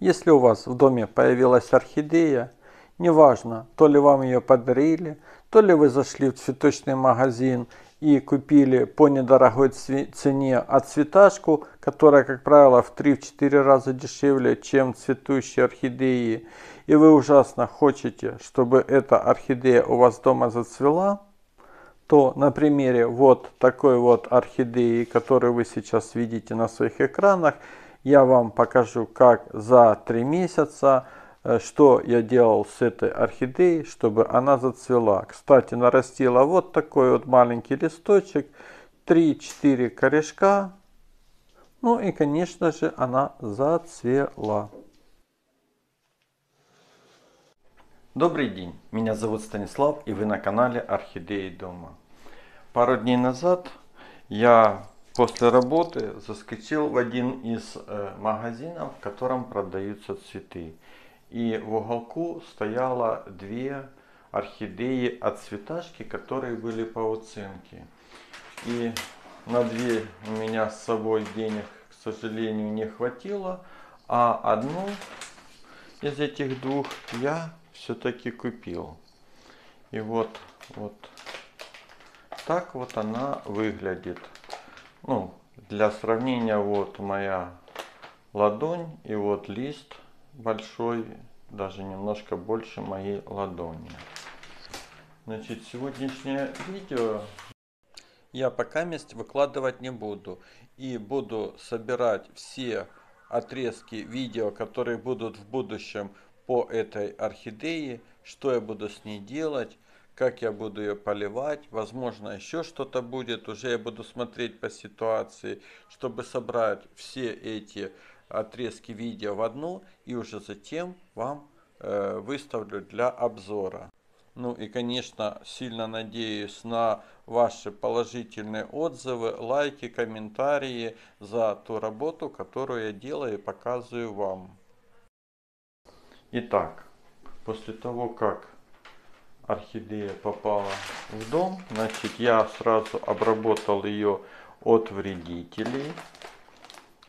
Если у вас в доме появилась орхидея, неважно, то ли вам ее подарили, то ли вы зашли в цветочный магазин и купили по недорогой цене отцветашку, которая, как правило, в 3-4 раза дешевле, чем цветущие орхидеи, и вы ужасно хотите, чтобы эта орхидея у вас дома зацвела, то на примере вот такой вот орхидеи, которую вы сейчас видите на своих экранах, я вам покажу, как за 3 месяца, э, что я делал с этой орхидеей, чтобы она зацвела. Кстати, нарастила вот такой вот маленький листочек, 3-4 корешка. Ну и, конечно же, она зацвела. Добрый день, меня зовут Станислав и вы на канале Орхидеи дома. Пару дней назад я После работы заскочил в один из э, магазинов, в котором продаются цветы. И в уголку стояло две орхидеи от цветашки, которые были по уценке. И на две у меня с собой денег, к сожалению, не хватило. А одну из этих двух я все-таки купил. И вот, вот так вот она выглядит. Ну, для сравнения, вот моя ладонь и вот лист большой, даже немножко больше моей ладони. Значит, сегодняшнее видео я пока мест выкладывать не буду. И буду собирать все отрезки видео, которые будут в будущем по этой орхидеи, что я буду с ней делать, как я буду ее поливать, возможно, еще что-то будет, уже я буду смотреть по ситуации, чтобы собрать все эти отрезки видео в одну и уже затем вам э, выставлю для обзора. Ну и, конечно, сильно надеюсь на ваши положительные отзывы, лайки, комментарии за ту работу, которую я делаю и показываю вам. Итак, после того, как орхидея попала в дом, значит, я сразу обработал ее от вредителей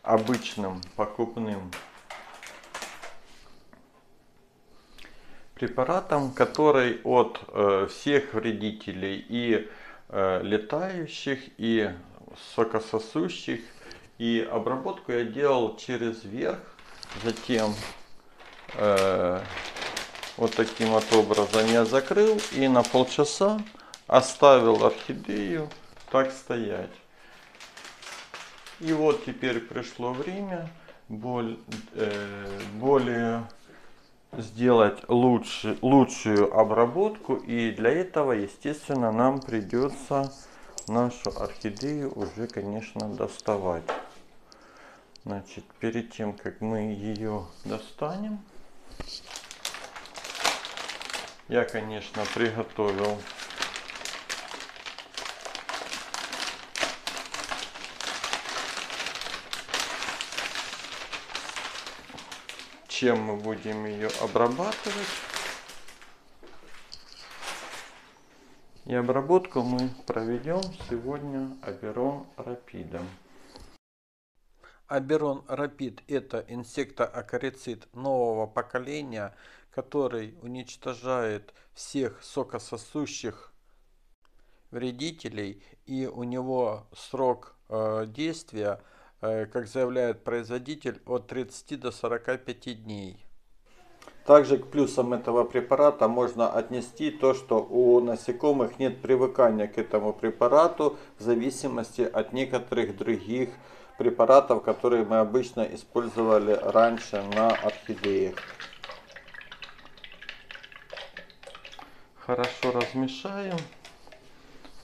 обычным покупным препаратом, который от э, всех вредителей и э, летающих, и сокососущих. И обработку я делал через верх, затем э, вот таким вот образом я закрыл и на полчаса оставил орхидею так стоять. И вот теперь пришло время более, э, более сделать лучше, лучшую обработку. И для этого, естественно, нам придется нашу орхидею уже, конечно, доставать. Значит, перед тем, как мы ее достанем, я, конечно, приготовил. Чем мы будем ее обрабатывать? И обработку мы проведем сегодня Оберон Рапидом. Аберон Рапид это инсектоакарицид нового поколения, который уничтожает всех сокососущих вредителей и у него срок э, действия, э, как заявляет производитель, от 30 до 45 дней. Также к плюсам этого препарата можно отнести то, что у насекомых нет привыкания к этому препарату в зависимости от некоторых других препаратов, которые мы обычно использовали раньше на орхидеях. хорошо размешаем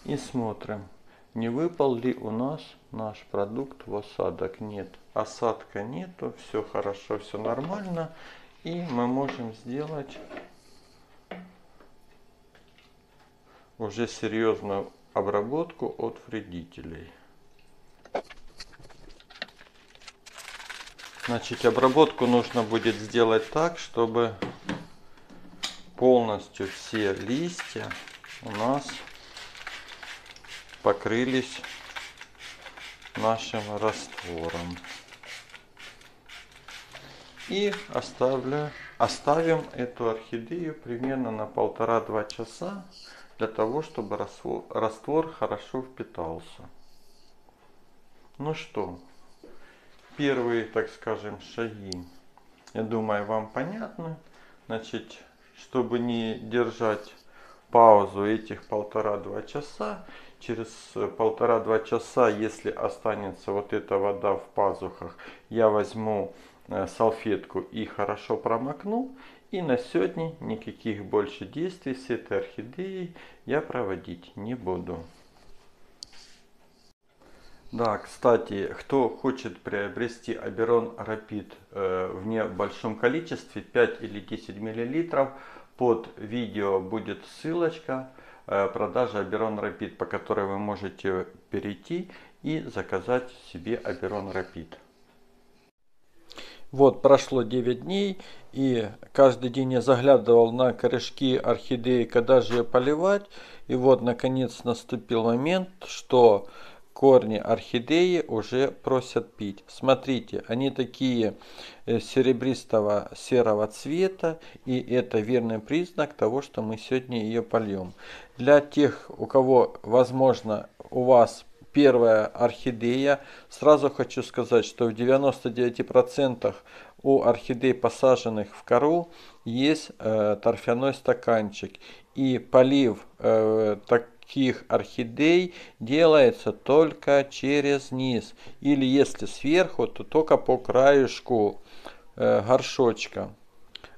и смотрим, не выпал ли у нас наш продукт в осадок. Нет, осадка нету, все хорошо, все нормально. И мы можем сделать уже серьезную обработку от вредителей. Значит, обработку нужно будет сделать так, чтобы полностью все листья у нас покрылись нашим раствором. И оставлю, оставим эту орхидею примерно на полтора-два часа для того, чтобы раствор, раствор хорошо впитался. Ну что, первые, так скажем, шаги, я думаю, вам понятны. Значит, чтобы не держать паузу этих полтора-два часа. Через э, полтора-два часа, если останется вот эта вода в пазухах, я возьму э, салфетку и хорошо промокну. И на сегодня никаких больше действий с этой орхидеей я проводить не буду. Да, кстати, кто хочет приобрести Аберон Рапид э, в небольшом количестве, 5 или 10 миллилитров, под видео будет ссылочка э, продажи Аберон Рапид, по которой вы можете перейти и заказать себе Аберон Рапид. Вот прошло 9 дней и каждый день я заглядывал на корешки орхидеи, когда же ее поливать. И вот наконец наступил момент, что корни орхидеи уже просят пить. Смотрите, они такие э, серебристого серого цвета, и это верный признак того, что мы сегодня ее польем. Для тех, у кого, возможно, у вас первая орхидея, сразу хочу сказать, что в 99% у орхидей, посаженных в кору, есть э, торфяной стаканчик. И полив э, так, легких орхидей делается только через низ или если сверху, то только по краешку э, горшочка.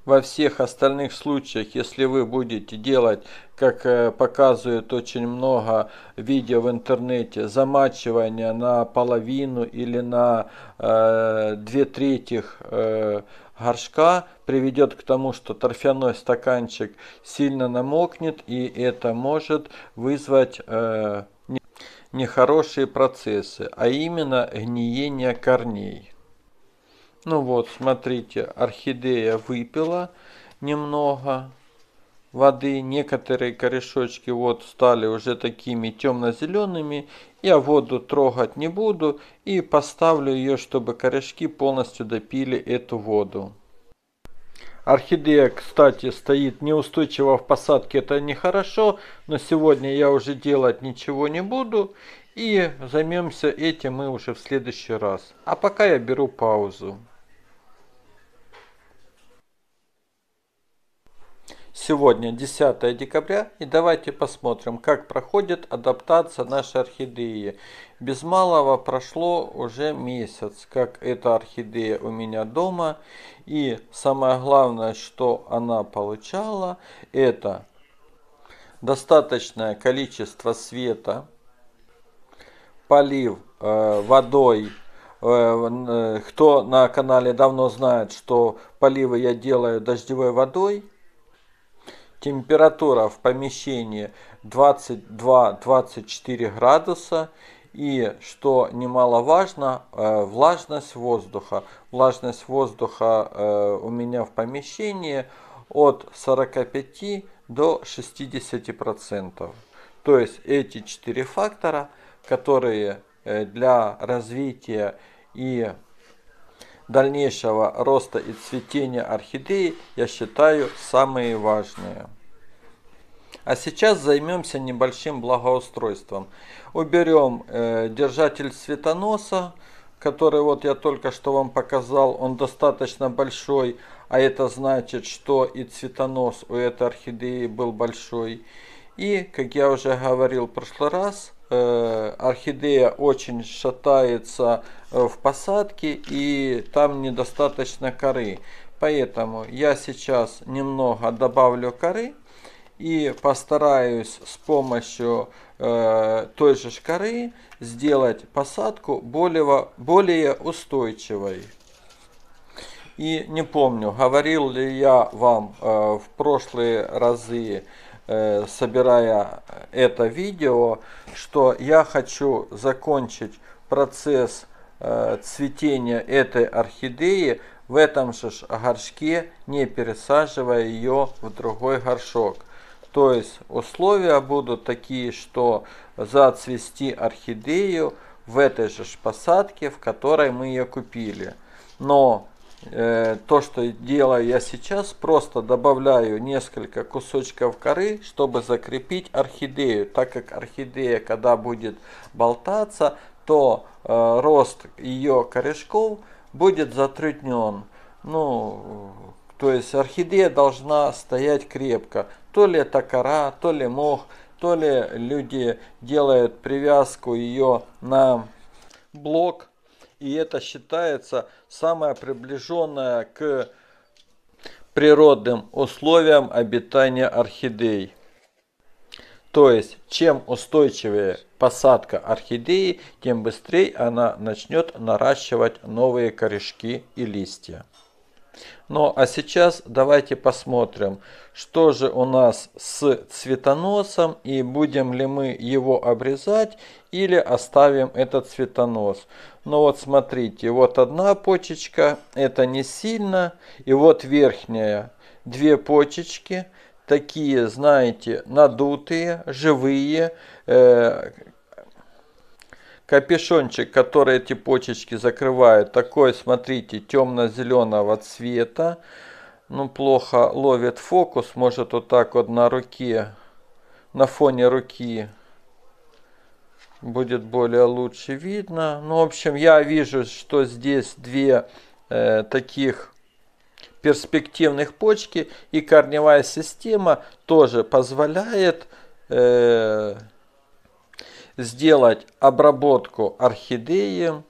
Во всех остальных случаях, если вы будете делать, как э, показывает очень много видео в интернете, замачивание на половину или на э, две трети э, горшка, приведет к тому, что торфяной стаканчик сильно намокнет, и это может вызвать... Э, нехорошие процессы, а именно гниение корней. Ну вот, смотрите, орхидея выпила немного воды. Некоторые корешочки вот стали уже такими темно-зелеными. Я воду трогать не буду и поставлю ее, чтобы корешки полностью допили эту воду. Орхидея, кстати, стоит неустойчиво в посадке, это нехорошо, но сегодня я уже делать ничего не буду. И займемся этим мы уже в следующий раз. А пока я беру паузу. Сегодня 10 декабря и давайте посмотрим, как проходит адаптация нашей орхидеи. Без малого прошло уже месяц, как эта орхидея у меня дома. И самое главное, что она получала, это достаточное количество света, полив э, водой э, э, кто на канале давно знает, что поливы я делаю дождевой водой температура в помещении 22-24 градуса и, что немаловажно, э, влажность воздуха. Влажность воздуха э, у меня в помещении от 45 до 60 процентов. То есть эти четыре фактора, которые э, для развития и дальнейшего роста и цветения орхидеи я считаю самые важные. А сейчас займемся небольшим благоустройством. Уберем э, держатель светоноса, который вот я только что вам показал. Он достаточно большой, а это значит, что и цветонос у этой орхидеи был большой. И, как я уже говорил в прошлый раз, э, орхидея очень шатается э, в посадке и там недостаточно коры. Поэтому я сейчас немного добавлю коры и постараюсь с помощью э, той же шкары сделать посадку более, более устойчивой. И не помню, говорил ли я вам э, в прошлые разы, э, собирая это видео, что я хочу закончить процесс э, цветения этой орхидеи в этом же горшке, не пересаживая ее в другой горшок. То есть условия будут такие, что зацвести орхидею в этой же посадке, в которой мы ее купили. Но э, то, что делаю я сейчас, просто добавляю несколько кусочков коры, чтобы закрепить орхидею. Так как орхидея, когда будет болтаться, то э, рост ее корешков будет затруднен. Ну, то есть орхидея должна стоять крепко. То ли это кора, то ли мох, то ли люди делают привязку ее на блок. И это считается самое приближенное к природным условиям обитания орхидей. То есть, чем устойчивее посадка орхидеи, тем быстрее она начнет наращивать новые корешки и листья. Ну а сейчас давайте посмотрим, что же у нас с цветоносом и будем ли мы его обрезать или оставим этот цветонос. Ну вот смотрите, вот одна почечка, это не сильно, и вот верхняя, две почечки, такие, знаете, надутые, живые, э, Капюшончик, который эти почечки закрывают, такой, смотрите, темно-зеленого цвета. Ну, плохо ловит фокус, может вот так вот на руке, на фоне руки будет более лучше видно. Ну, в общем, я вижу, что здесь две э, таких перспективных почки и корневая система тоже позволяет... Э, сделать обработку орхидеи,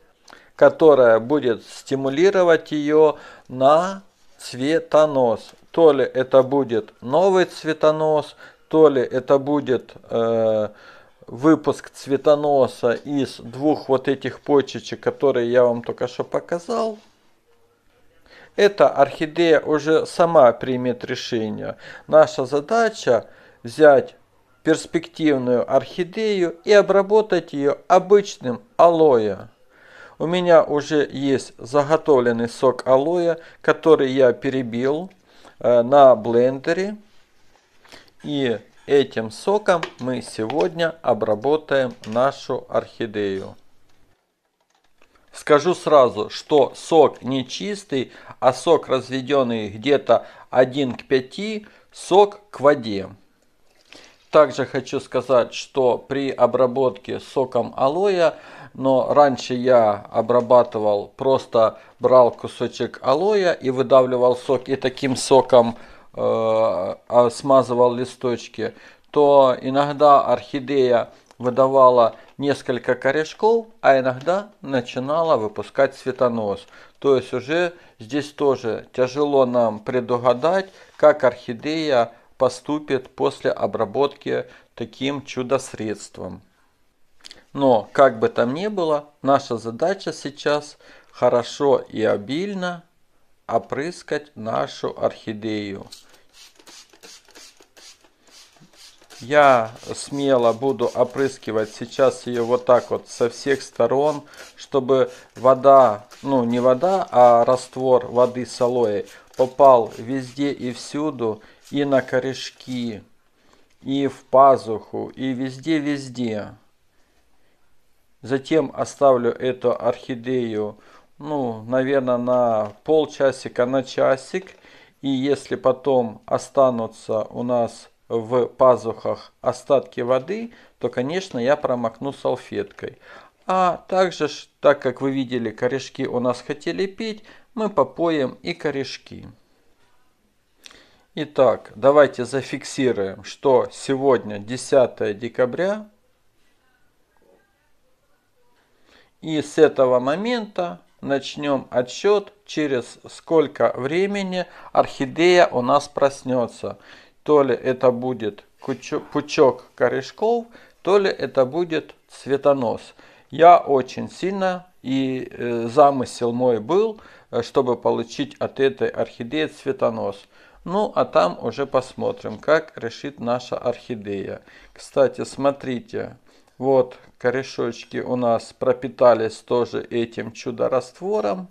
которая будет стимулировать ее на цветонос. То ли это будет новый цветонос, то ли это будет э, выпуск цветоноса из двух вот этих почечек, которые я вам только что показал. Эта орхидея уже сама примет решение. Наша задача взять перспективную орхидею и обработать ее обычным алоэ. У меня уже есть заготовленный сок алоэ, который я перебил э, на блендере. И этим соком мы сегодня обработаем нашу орхидею. Скажу сразу, что сок не чистый, а сок разведенный где-то 1 к 5, сок к воде. Также хочу сказать, что при обработке соком алоя, но раньше я обрабатывал, просто брал кусочек алоя и выдавливал сок, и таким соком э, а, смазывал листочки, то иногда орхидея выдавала несколько корешков, а иногда начинала выпускать цветонос. То есть уже здесь тоже тяжело нам предугадать, как орхидея поступит после обработки таким чудо-средством. Но, как бы там ни было, наша задача сейчас хорошо и обильно опрыскать нашу орхидею. Я смело буду опрыскивать сейчас ее вот так вот со всех сторон, чтобы вода, ну не вода, а раствор воды с алоэ попал везде и всюду и на корешки, и в пазуху, и везде-везде. Затем оставлю эту орхидею, ну, наверное, на полчасика, на часик. И если потом останутся у нас в пазухах остатки воды, то, конечно, я промокну салфеткой. А также, так как вы видели, корешки у нас хотели пить, мы попоем и корешки. Итак, давайте зафиксируем, что сегодня 10 декабря. И с этого момента начнем отсчет, через сколько времени орхидея у нас проснется. То ли это будет пучок корешков, то ли это будет цветонос. Я очень сильно, и э, замысел мой был, э, чтобы получить от этой орхидеи цветонос – ну, а там уже посмотрим, как решит наша орхидея. Кстати, смотрите, вот корешочки у нас пропитались тоже этим чудо-раствором.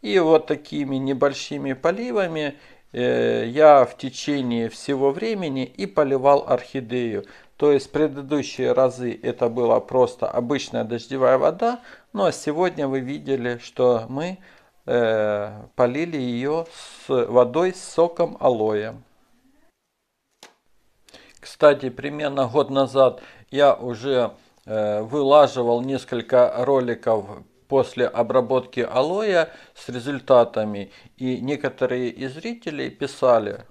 И вот такими небольшими поливами э, я в течение всего времени и поливал орхидею. То есть предыдущие разы это была просто обычная дождевая вода, ну а сегодня вы видели, что мы э, полили ее с водой с соком алоэ. Кстати, примерно год назад я уже э, вылаживал несколько роликов после обработки алоэ с результатами. И некоторые из зрителей писали,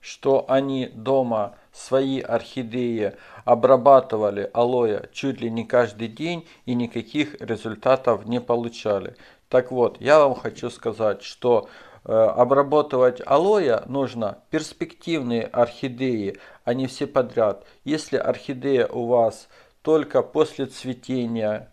что они дома свои орхидеи обрабатывали алоэ чуть ли не каждый день и никаких результатов не получали. Так вот, я вам хочу сказать, что э, обрабатывать алоя нужно перспективные орхидеи, а не все подряд. Если орхидея у вас только после цветения,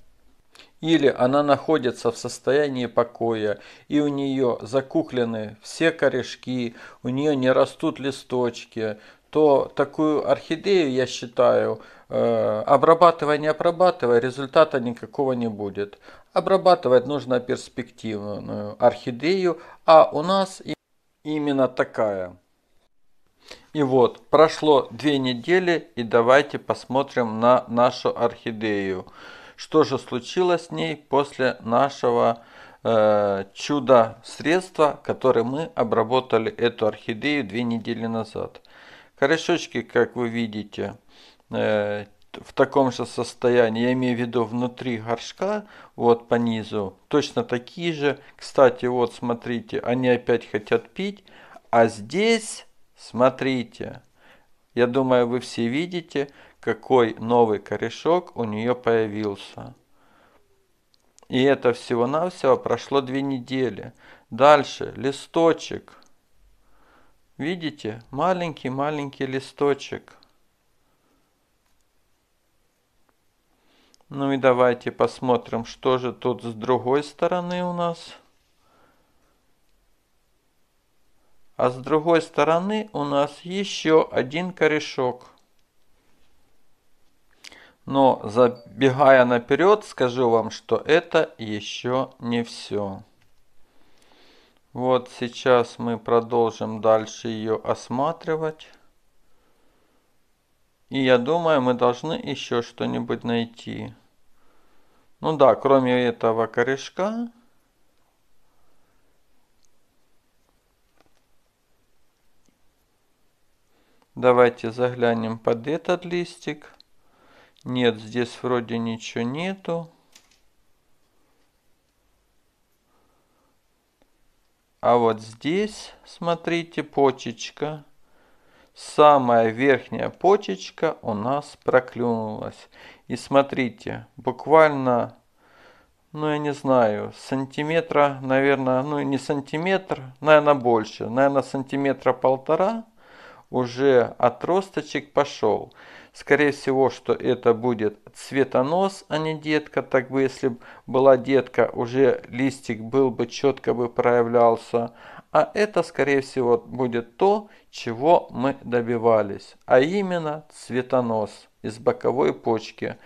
или она находится в состоянии покоя, и у нее закуклены все корешки, у нее не растут листочки, то такую орхидею, я считаю, э, обрабатывая не обрабатывая, результата никакого не будет. Обрабатывать нужно перспективную орхидею, а у нас именно такая. И вот, прошло две недели, и давайте посмотрим на нашу орхидею. Что же случилось с ней после нашего э, чудо-средства, которым мы обработали эту орхидею две недели назад. Корешочки, как вы видите, э, в таком же состоянии, я имею в виду внутри горшка, вот по низу, точно такие же. Кстати, вот смотрите, они опять хотят пить, а здесь, смотрите, я думаю, вы все видите, какой новый корешок у нее появился. И это всего-навсего прошло две недели. Дальше листочек Видите, маленький-маленький листочек. Ну и давайте посмотрим, что же тут с другой стороны у нас. А с другой стороны у нас еще один корешок. Но забегая наперед, скажу вам, что это еще не все. Вот сейчас мы продолжим дальше ее осматривать. И я думаю, мы должны еще что-нибудь найти. Ну да, кроме этого корешка. Давайте заглянем под этот листик. Нет, здесь вроде ничего нету. А вот здесь, смотрите, почечка. Самая верхняя почечка у нас проклюнулась. И смотрите, буквально, ну я не знаю, сантиметра, наверное, ну не сантиметр, наверное больше, наверное сантиметра полтора уже отросточек пошел. Скорее всего, что это будет цветонос, а не детка. Так бы, если была детка, уже листик был бы, четко бы проявлялся. А это, скорее всего, будет то, чего мы добивались. А именно цветонос из боковой почки.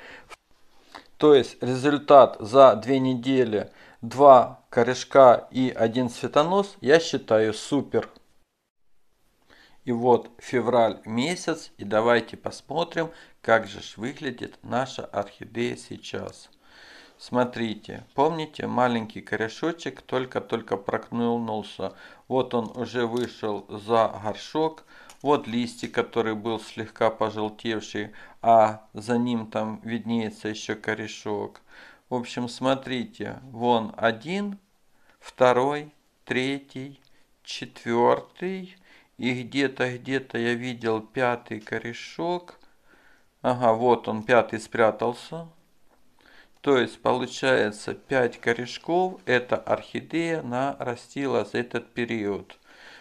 То есть результат за две недели два корешка и один цветонос я считаю супер. И вот февраль месяц, и давайте посмотрим, как же выглядит наша орхидея сейчас. Смотрите, помните, маленький корешочек только-только прокнулся. Вот он уже вышел за горшок. Вот листик, который был слегка пожелтевший, а за ним там виднеется еще корешок. В общем, смотрите, вон один, второй, третий, четвертый, и где-то, где-то я видел пятый корешок. Ага, вот он, пятый спрятался. То есть получается 5 корешков эта орхидея нарастила за этот период.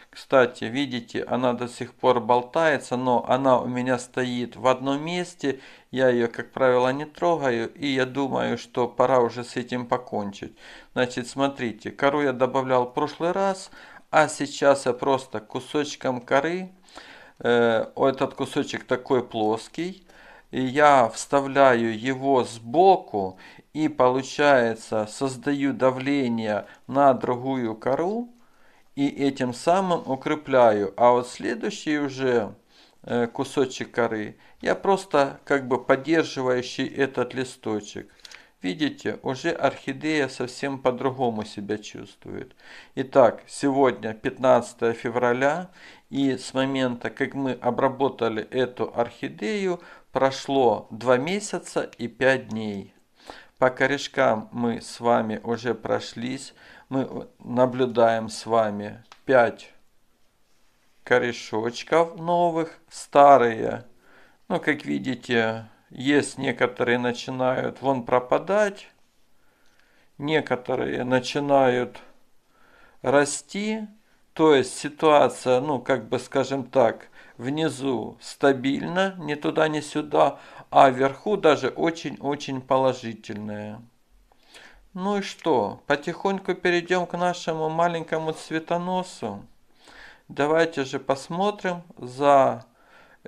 Кстати, видите, она до сих пор болтается, но она у меня стоит в одном месте. Я ее, как правило, не трогаю, и я думаю, что пора уже с этим покончить. Значит, смотрите, кору я добавлял в прошлый раз, а сейчас я просто кусочком коры, э, этот кусочек такой плоский, и я вставляю его сбоку и получается создаю давление на другую кору и этим самым укрепляю. А вот следующий уже э, кусочек коры я просто как бы поддерживающий этот листочек. Видите, уже орхидея совсем по-другому себя чувствует. Итак, сегодня 15 февраля, и с момента, как мы обработали эту орхидею, прошло 2 месяца и 5 дней. По корешкам мы с вами уже прошлись. Мы наблюдаем с вами 5 корешочков новых, старые. Ну, как видите, есть некоторые начинают вон пропадать, некоторые начинают расти, то есть ситуация, ну, как бы скажем так, внизу стабильно, ни туда, ни сюда, а вверху даже очень-очень положительная. Ну и что, потихоньку перейдем к нашему маленькому цветоносу. Давайте же посмотрим за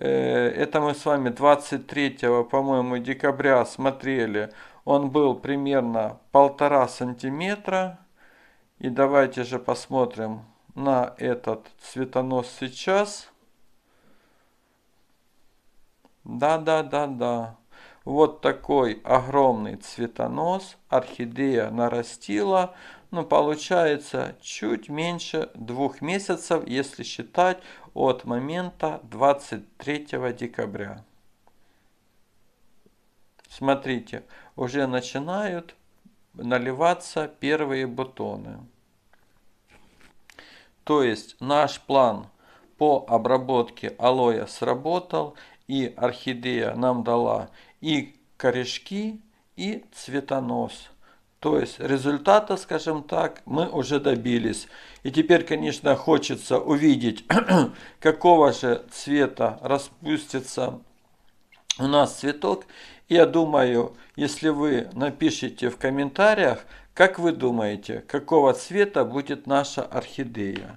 Э, это мы с вами 23, по-моему, декабря смотрели. Он был примерно полтора сантиметра. И давайте же посмотрим на этот цветонос сейчас. Да-да-да-да. Вот такой огромный цветонос орхидея нарастила ну, получается чуть меньше двух месяцев, если считать от момента 23 декабря. Смотрите, уже начинают наливаться первые бутоны. То есть наш план по обработке алоэ сработал, и орхидея нам дала и корешки, и цветонос – то есть результата, скажем так, мы уже добились. И теперь, конечно, хочется увидеть, какого же цвета распустится у нас цветок. Я думаю, если вы напишите в комментариях, как вы думаете, какого цвета будет наша орхидея.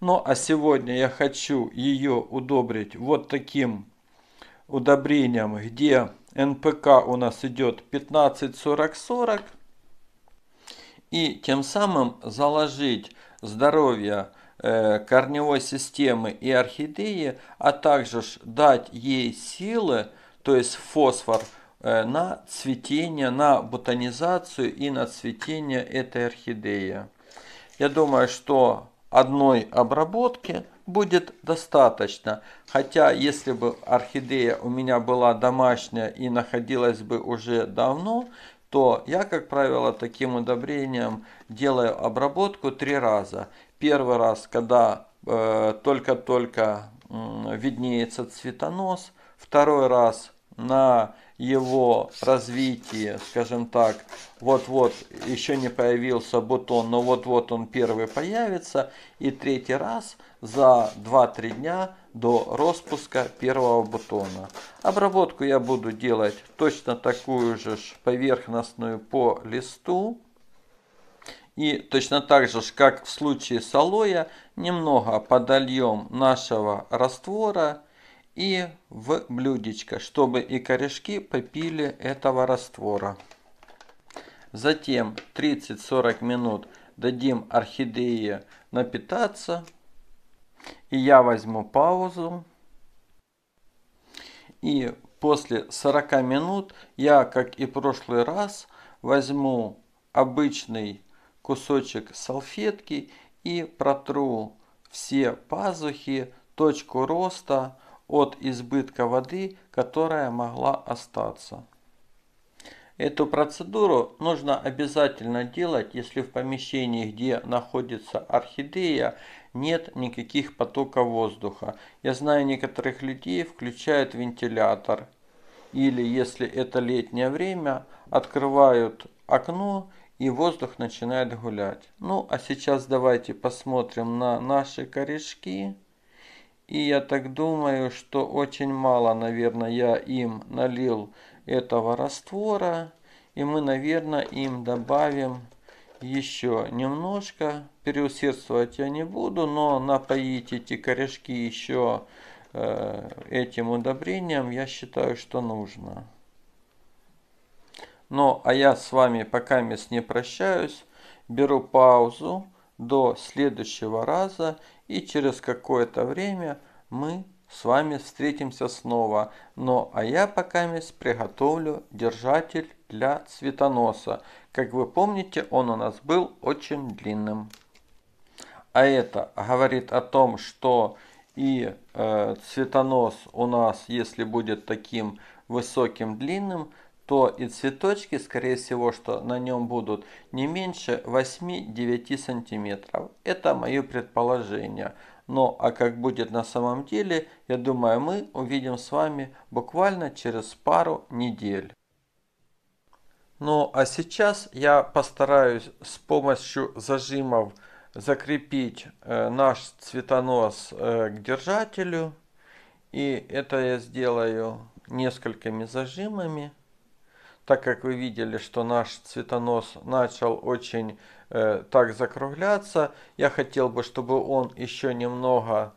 Ну а сегодня я хочу ее удобрить вот таким удобрением, где НПК у нас идет 15-40-40 и тем самым заложить здоровье э, корневой системы и орхидеи, а также дать ей силы, то есть фосфор, э, на цветение, на бутонизацию и на цветение этой орхидеи. Я думаю, что одной обработки будет достаточно. Хотя, если бы орхидея у меня была домашняя и находилась бы уже давно, то я, как правило, таким удобрением делаю обработку три раза. Первый раз, когда э, только-только э, э, виднеется цветонос. Второй раз – на его развитие, скажем так, вот-вот еще не появился бутон, но вот-вот он первый появится, и третий раз за 2-3 дня до распуска первого бутона. Обработку я буду делать точно такую же поверхностную по листу. И точно так же, как в случае с алоэ, немного подольем нашего раствора и в блюдечко, чтобы и корешки попили этого раствора. Затем 30-40 минут дадим орхидее напитаться. И я возьму паузу. И после 40 минут я, как и в прошлый раз, возьму обычный кусочек салфетки и протру все пазухи, точку роста, от избытка воды, которая могла остаться. Эту процедуру нужно обязательно делать, если в помещении, где находится орхидея, нет никаких потоков воздуха. Я знаю, некоторых людей включают вентилятор. Или, если это летнее время, открывают окно и воздух начинает гулять. Ну, а сейчас давайте посмотрим на наши корешки. И я так думаю, что очень мало, наверное, я им налил этого раствора. И мы, наверное, им добавим еще немножко. Переусердствовать я не буду, но напоить эти корешки еще э, этим удобрением я считаю, что нужно. Но ну, а я с вами пока мест не прощаюсь. Беру паузу до следующего раза и через какое-то время мы с вами встретимся снова. Но ну, а я пока мест приготовлю держатель для цветоноса. Как вы помните, он у нас был очень длинным. А это говорит о том, что и э, цветонос у нас, если будет таким высоким длинным, то и цветочки, скорее всего, что на нем будут не меньше 8-9 сантиметров. Это мое предположение. Но ну, а как будет на самом деле, я думаю, мы увидим с вами буквально через пару недель. Ну а сейчас я постараюсь с помощью зажимов закрепить э, наш цветонос э, к держателю. И это я сделаю несколькими зажимами так как вы видели, что наш цветонос начал очень э, так закругляться, я хотел бы, чтобы он еще немного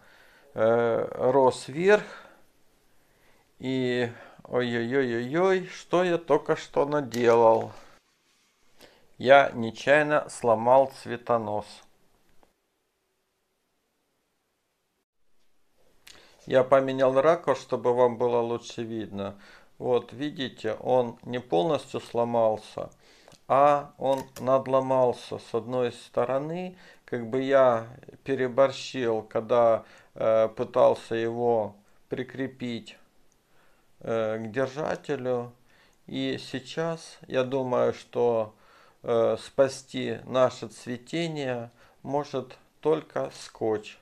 э, рос вверх. И ой-ой-ой-ой, что я только что наделал. Я нечаянно сломал цветонос. Я поменял ракурс, чтобы вам было лучше видно. Вот, видите, он не полностью сломался, а он надломался с одной стороны. Как бы я переборщил, когда э, пытался его прикрепить э, к держателю. И сейчас я думаю, что э, спасти наше цветение может только скотч.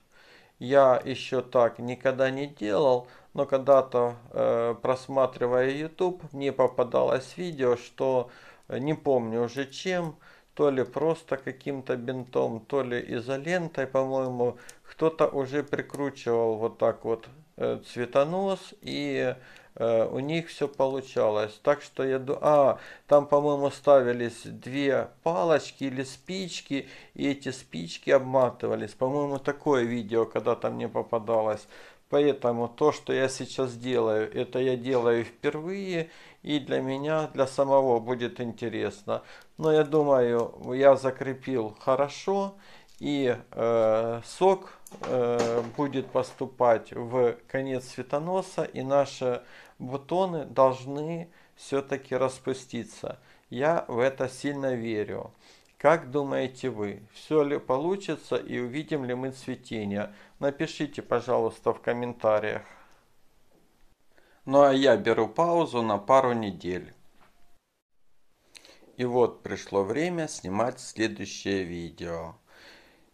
Я еще так никогда не делал, но когда-то э, просматривая YouTube, мне попадалось видео, что э, не помню уже чем, то ли просто каким-то бинтом, то ли изолентой, по-моему, кто-то уже прикручивал вот так вот э, цветонос и Э, у них все получалось. Так что я думаю, а, там, по-моему, ставились две палочки или спички, и эти спички обматывались. По-моему, такое видео когда-то мне попадалось. Поэтому то, что я сейчас делаю, это я делаю впервые, и для меня, для самого будет интересно. Но я думаю, я закрепил хорошо, и э, сок э, будет поступать в конец светоноса, и наше бутоны должны все-таки распуститься. Я в это сильно верю. Как думаете вы, все ли получится и увидим ли мы цветение? Напишите, пожалуйста, в комментариях. Ну а я беру паузу на пару недель. И вот пришло время снимать следующее видео.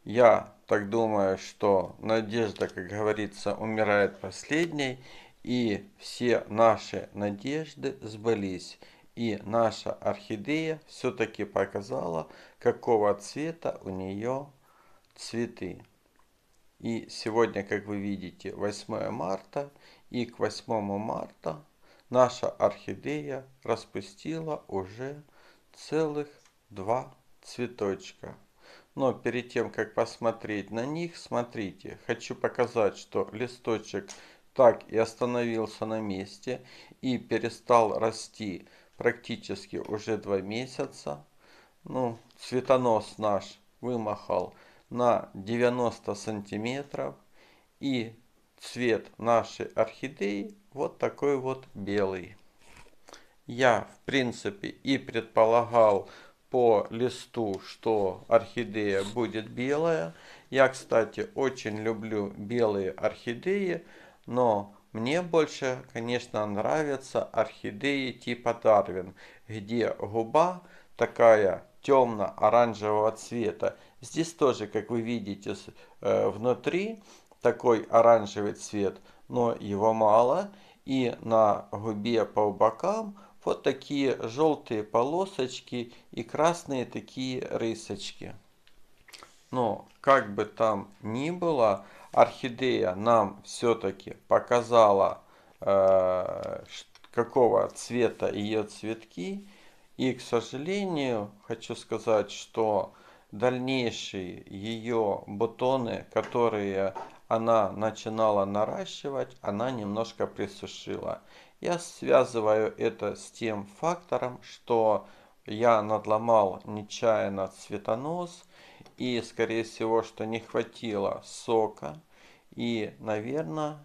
Я так думаю, что надежда, как говорится, умирает последней и все наши надежды сбылись. И наша орхидея все-таки показала, какого цвета у нее цветы. И сегодня, как вы видите, 8 марта. И к 8 марта наша орхидея распустила уже целых два цветочка. Но перед тем, как посмотреть на них, смотрите, хочу показать, что листочек так и остановился на месте и перестал расти практически уже два месяца. Ну, цветонос наш вымахал на 90 сантиметров. И цвет нашей орхидеи вот такой вот белый. Я, в принципе, и предполагал по листу, что орхидея будет белая. Я, кстати, очень люблю белые орхидеи. Но мне больше, конечно, нравятся орхидеи типа Дарвин, где губа такая темно-оранжевого цвета. Здесь тоже, как вы видите, э, внутри такой оранжевый цвет, но его мало. И на губе по бокам вот такие желтые полосочки и красные такие рысочки. Но как бы там ни было, орхидея нам все-таки показала, э, какого цвета ее цветки. И, к сожалению, хочу сказать, что дальнейшие ее бутоны, которые она начинала наращивать, она немножко присушила. Я связываю это с тем фактором, что я надломал нечаянно цветонос и, скорее всего, что не хватило сока и, наверное,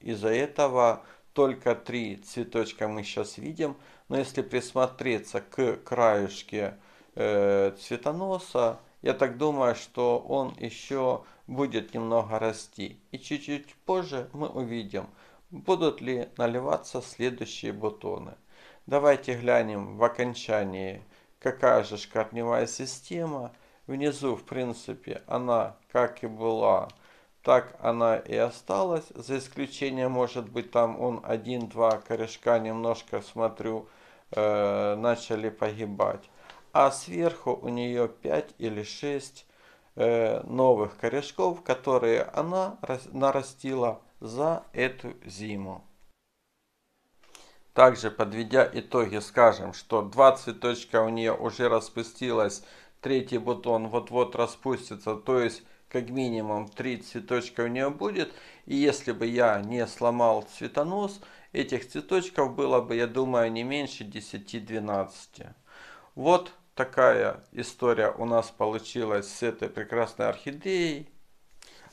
из-за этого только три цветочка мы сейчас видим. Но если присмотреться к краешке э, цветоноса, я так думаю, что он еще будет немного расти. И чуть-чуть позже мы увидим, будут ли наливаться следующие бутоны. Давайте глянем в окончании, какая же корневая система. Внизу, в принципе, она, как и была так она и осталась, за исключением, может быть, там он один-два корешка немножко, смотрю, э, начали погибать. А сверху у нее 5 или 6 э, новых корешков, которые она нарастила за эту зиму. Также, подведя итоги, скажем, что два цветочка у нее уже распустилась, третий бутон вот-вот распустится, то есть как минимум 3 цветочка у нее будет. И если бы я не сломал цветонос, этих цветочков было бы, я думаю, не меньше 10-12. Вот такая история у нас получилась с этой прекрасной орхидеей.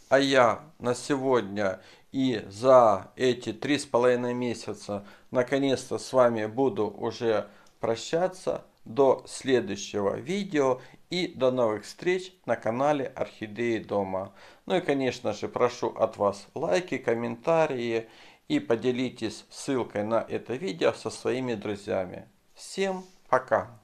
А я на сегодня и за эти три с половиной месяца наконец-то с вами буду уже прощаться до следующего видео. И до новых встреч на канале Орхидеи Дома. Ну и конечно же прошу от вас лайки, комментарии и поделитесь ссылкой на это видео со своими друзьями. Всем пока!